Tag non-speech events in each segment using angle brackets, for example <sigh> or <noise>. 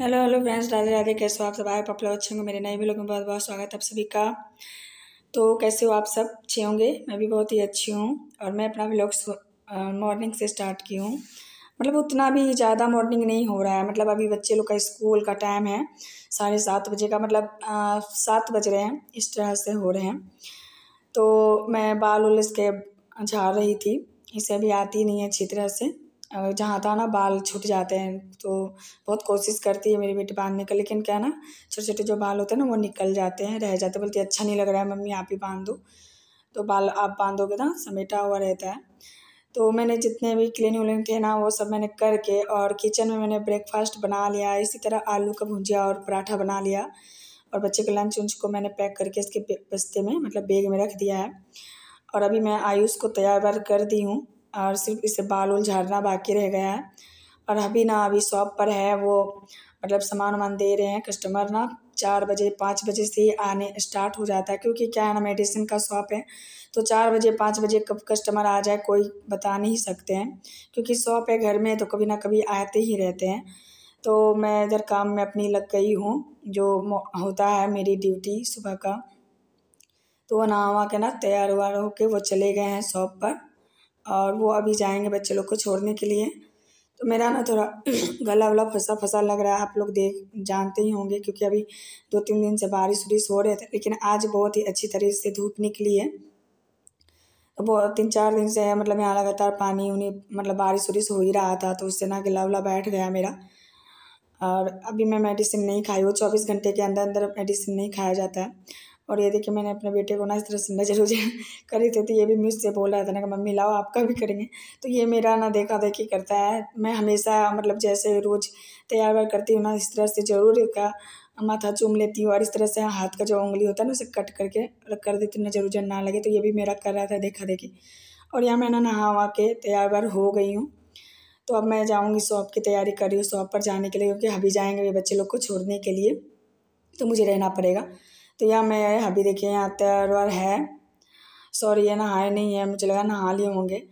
hello hello friends Radhe Radhe कैसे हो आप सब आए आप लोग अच्छे होंगे मेरे नए भी लोगों में बहुत बहुत स्वागत है आप सभी का तो कैसे हो आप सब अच्छे होंगे मैं भी बहुत ही अच्छी हूँ और मैं अपना ब्लॉग मॉर्निंग से स्टार्ट की हूँ मतलब उतना भी ज़्यादा मॉर्निंग नहीं हो रहा है मतलब अभी बच्चे लोग का स्कूल का टाइम है साढ़े सात बजे का मतलब सात बज रहे हैं इस तरह से हो रहे हैं तो मैं बाल उल इसके झाड़ रही थी इसे अभी आती नहीं है अच्छी तरह से जहाँ था ना बाल छूट जाते हैं तो बहुत कोशिश करती है मेरी बेटी बांधने का लेकिन क्या ना छोटे छोटे जो बाल होते हैं ना वो निकल जाते हैं रह जाते बोलती अच्छा नहीं लग रहा है मम्मी आप ही बांध दो तो बाल आप बांधोगे ना समेटा हुआ रहता है तो मैंने जितने भी क्लीनिंग व्लिनिंग थे ना वो सब मैंने करके और किचन में मैंने ब्रेकफास्ट बना लिया इसी तरह आलू का भुंजिया और पराठा बना लिया और बच्चे के लंच उंच को मैंने पैक करके इसके बस्ते में मतलब बैग में रख दिया है और अभी मैं आयुष को तैयार कर दी हूँ और सिर्फ इसे बाल उल झाड़ना बाकी रह गया है और अभी ना अभी शॉप पर है वो मतलब सामान वामान दे रहे हैं कस्टमर ना चार बजे पाँच बजे से ही आने स्टार्ट हो जाता है क्योंकि क्या है ना मेडिसिन का शॉप है तो चार बजे पाँच बजे कब कस्टमर आ जाए कोई बता नहीं सकते हैं क्योंकि शॉप है घर में तो कभी ना कभी आते ही रहते हैं तो मैं इधर काम में अपनी लग गई हूँ जो होता है मेरी ड्यूटी सुबह का तो वो नहा के ना तैयार वार के वो चले गए हैं शॉप पर और वो अभी जाएँगे बच्चे लोग को छोड़ने के लिए तो मेरा ना थोड़ा <clears throat> गला वला फंसा फंसा लग रहा है आप लोग देख जानते ही होंगे क्योंकि अभी दो तीन दिन से बारिश उरिश हो रहे थे लेकिन आज बहुत ही अच्छी तरीके से धूप निकली है वो तीन चार दिन से मतलब यहाँ लगातार पानी उनी मतलब बारिश उरिश हो ही रहा था तो उससे ना गला उला बैठ गया मेरा और अभी मैं मेडिसिन नहीं खाई हूँ चौबीस घंटे के अंदर अंदर मेडिसिन नहीं खाया जाता है और ये देखिए मैंने अपने बेटे को ना इस तरह से नजर उजर <laughs> करी थी तो ये भी मुझसे बोला था ना कि मम्मी लाओ आपका भी करेंगे तो ये मेरा ना देखा देखी करता है मैं हमेशा मतलब जैसे रोज़ तैयार व्यार करती हूँ ना इस तरह से ज़रूर का माथा चूम लेती हूँ और इस तरह से हाथ का जो उंगली होता है ना उसे कट करके कर देती हूँ नजर उजर ना लगे तो ये भी मेरा कर रहा था देखा देखी और यहाँ मैं ना नहा वहा के तैयार व्यार हो गई हूँ तो अब मैं जाऊँगी शॉप की तैयारी कर रही हूँ शॉप पर जाने के लिए क्योंकि अभी जाएंगे मेरे बच्चे लोग को छोड़ने के लिए तो मुझे रहना पड़ेगा तो यहाँ मैं अभी देखिए यहाँ तैयार वार है सॉरी ये नहाए नहीं है मुझे लगा नहा लिए होंगे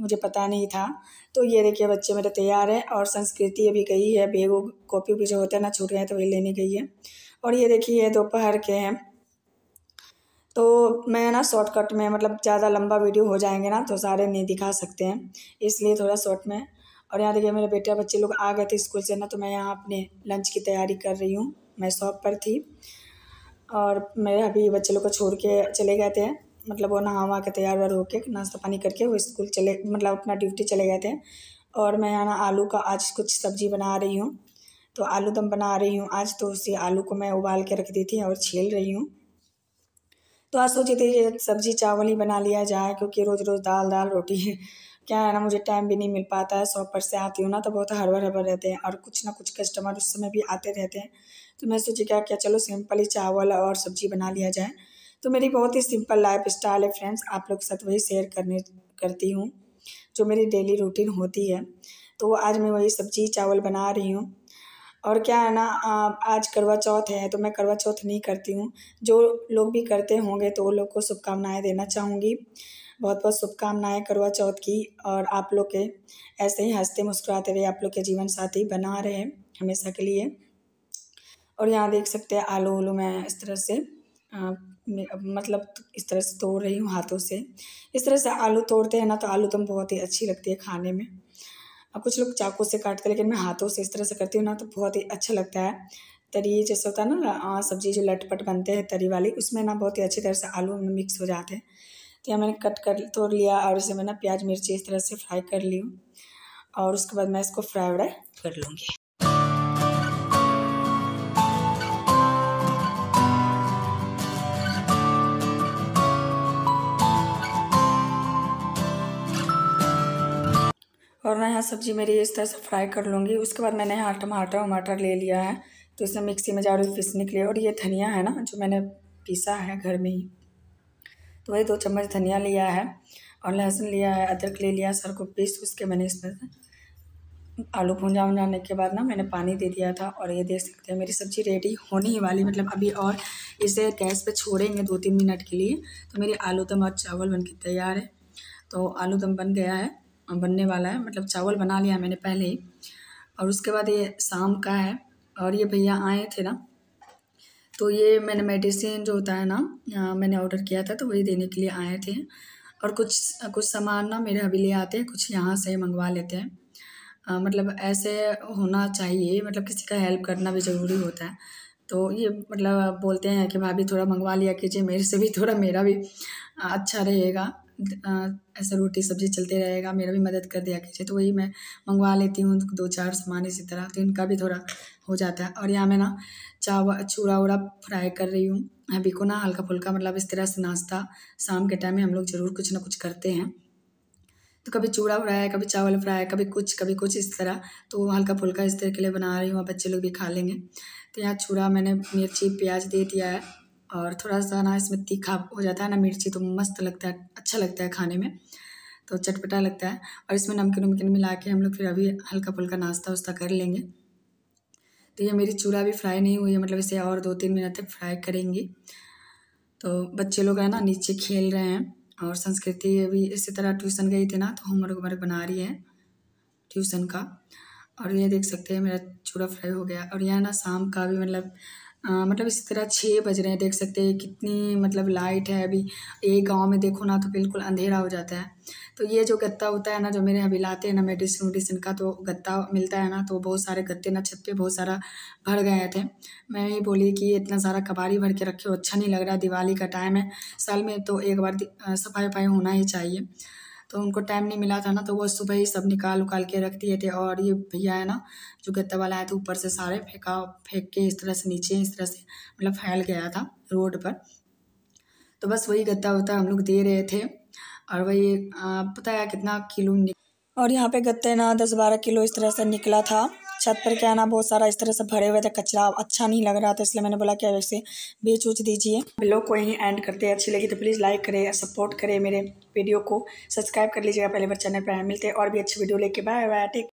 मुझे पता नहीं था तो ये देखिए बच्चे मेरे तैयार है और संस्कृति अभी गई है बेग कॉपी भी जो होते हैं ना छूट गए हैं तो वही लेने गई है और ये देखिए ये दोपहर के हैं तो मैं ना शॉर्टकट में मतलब ज़्यादा लंबा वीडियो हो जाएंगे ना तो सारे नहीं दिखा सकते हैं इसलिए थोड़ा शॉर्ट में और यहाँ देखिए मेरे बेटा बच्चे लोग आ गए थे स्कूल से ना तो मैं यहाँ अपने लंच की तैयारी कर रही हूँ मैं शॉप पर थी और मेरे अभी बच्चे लोग को छोड़ के चले गए थे मतलब वो नहा वहाँ के तैयार व्यार होकर नाश्ता पानी करके वो स्कूल चले मतलब अपना ड्यूटी चले गए थे और मैं यहाँ आलू का आज कुछ सब्जी बना रही हूँ तो आलू दम बना रही हूँ आज तो उसी आलू को मैं उबाल के रख दी थी और छील रही हूँ तो आज सोची थी सब्जी चावल ही बना लिया जाए क्योंकि रोज़ रोज़ दाल दाल रोटी है <laughs> क्या है ना मुझे टाइम भी नहीं मिल पाता है शॉप पर से आती हूँ ना तो बहुत हड़बड़ हड़बड़ रहते हैं और कुछ ना कुछ कस्टमर उस समय भी आते रहते हैं तो मैं सोची क्या क्या चलो सिंपल ही चावल और सब्जी बना लिया जाए तो मेरी बहुत ही सिंपल लाइफ स्टाइल है फ्रेंड्स आप लोग के साथ वही शेयर करने करती हूँ जो मेरी डेली रूटीन होती है तो आज मैं वही सब्जी चावल बना रही हूँ और क्या है ना आज करवा चौथ है तो मैं करवा चौथ नहीं करती हूँ जो लोग भी करते होंगे तो उन लोग को शुभकामनाएँ देना चाहूँगी बहुत बहुत शुभकामनाएं करवा चौथ की और आप लोग के ऐसे ही हंसते मुस्कुराते रहे आप लोग के जीवन साथी बना रहे हमेशा के लिए और यहाँ देख सकते हैं आलू उलू मैं इस तरह से मतलब इस तरह से तोड़ रही हूँ हाथों से इस तरह से आलू तोड़ते हैं ना तो आलू तो बहुत ही अच्छी लगती है खाने में अब कुछ लोग चाकू से काटते हैं लेकिन मैं हाथों से इस तरह से करती हूँ ना तो बहुत ही अच्छा लगता है तरी जैसे होता है ना सब्जी जो लटपट बनते हैं तरी वाली उसमें ना बहुत ही अच्छी तरह से आलू में मिक्स हो जाते हैं तो यह मैंने कट कर तोड़ लिया और इसे मैंने प्याज मिर्ची इस तरह से फ्राई कर ली और उसके बाद मैं इसको फ्राई व्राई कर लूँगी और मैं यहाँ सब्ज़ी मेरी इस तरह से फ्राई कर लूँगी उसके बाद मैंने यहाँ टमाटर वमाटर ले लिया है तो इसमें मिक्सी में जा रही पीसने के लिए और ये धनिया है ना जो मैंने पीसा है घर में ही तो वही दो चम्मच धनिया लिया है और लहसुन लिया है अदरक ले लिया सर को पीस उसके मैंने इसमें आलू भूंजा बनाने के बाद ना मैंने पानी दे दिया था और ये देख सकते हैं मेरी सब्ज़ी रेडी होने ही वाली मतलब अभी और इसे गैस पे छोड़ेंगे दो तीन मिनट के लिए तो मेरी आलू दम और चावल बन के तैयार है तो आलू दम बन गया है बनने वाला है मतलब चावल बना लिया मैंने पहले ही और उसके बाद ये शाम का है और ये भैया आए थे ना तो ये मैंने मेडिसिन जो होता है ना मैंने ऑर्डर किया था तो वही देने के लिए आए थे और कुछ कुछ सामान ना मेरे अभी ले आते हैं कुछ यहाँ से मंगवा लेते हैं आ, मतलब ऐसे होना चाहिए मतलब किसी का हेल्प करना भी ज़रूरी होता है तो ये मतलब बोलते हैं कि भाभी थोड़ा मंगवा लिया कीजिए मेरे से भी थोड़ा मेरा भी अच्छा रहेगा ऐसा रोटी सब्जी चलते रहेगा मेरा भी मदद कर दिया कीजिए तो वही मैं मंगवा लेती हूँ दो चार सामान इसी तरह तो इनका भी थोड़ा हो जाता है और यहाँ मैं ना चावल चूड़ा उड़ा फ्राई कर रही हूँ अभी को ना हल्का फुल्का मतलब इस तरह से नाश्ता शाम के टाइम में हम लोग ज़रूर कुछ ना कुछ करते हैं तो कभी चूड़ा फ्राई कभी चावल फ्राया कभी कुछ कभी कुछ इस तरह तो हल्का फुल्का इस तरह के लिए बना रही हूँ बच्चे लोग भी खा लेंगे तो यहाँ चूड़ा मैंने मिर्ची प्याज दे दिया है और थोड़ा सा ना इसमें तीखा हो जाता है ना मिर्ची तो मस्त लगता है अच्छा लगता है खाने में तो चटपटा लगता है और इसमें नमकीन उमकिन मिला के हम लोग फिर अभी हल्का फुल्का नाश्ता वास्ता कर लेंगे तो ये मेरी चूड़ा भी फ्राई नहीं हुई है मतलब इसे और दो तीन मिनट तक फ्राई करेंगी तो बच्चे लोग है ना नीचे खेल रहे हैं और संस्कृति अभी इसी तरह ट्यूशन गई थी ना तो होमवर्क वर्क बना रही है ट्यूशन का और ये देख सकते हैं मेरा चूड़ा फ्राई हो गया और यह ना शाम का भी मतलब आ, मतलब इस तरह छः बज रहे हैं देख सकते हैं कितनी मतलब लाइट है अभी एक गांव में देखो ना तो बिल्कुल अंधेरा हो जाता है तो ये जो गत्ता होता है ना जो मेरे अभी लाते हैं ना मेडिसिन वेडिसिन का तो गत्ता मिलता है ना तो बहुत सारे गत्ते ना छत पे बहुत सारा भर गए थे मैं ही बोली कि इतना सारा कबाड़ी भर के रखे हो अच्छा नहीं लग रहा दिवाली का टाइम है साल में तो एक बार सफाई वफाई होना ही चाहिए तो उनको टाइम नहीं मिला था ना तो वो सुबह ही सब निकाल उकाल के रख दिए थे और ये भैया है ना जो गत्ता वाला आया था तो ऊपर से सारे फेंका फेंक के इस तरह से नीचे इस तरह से मतलब फैल गया था रोड पर तो बस वही गत्ता वत्ता हम लोग दे रहे थे और वही पता है कितना किलो और यहाँ पे गत्ते ना दस बारह किलो इस तरह से निकला था छत पर क्या है ना बहुत सारा इस तरह से भरे हुए थे कचरा अच्छा नहीं लग रहा था इसलिए मैंने बोला कि वैसे बेच उच दीजिए ब्लॉग को यहीं एंड करते हैं अच्छी लगी तो प्लीज़ लाइक करें सपोर्ट करें मेरे वीडियो को सब्सक्राइब कर लीजिएगा पहले बार चैनल पर मिलते हैं और भी अच्छी वीडियो लेके बाय बाय टेक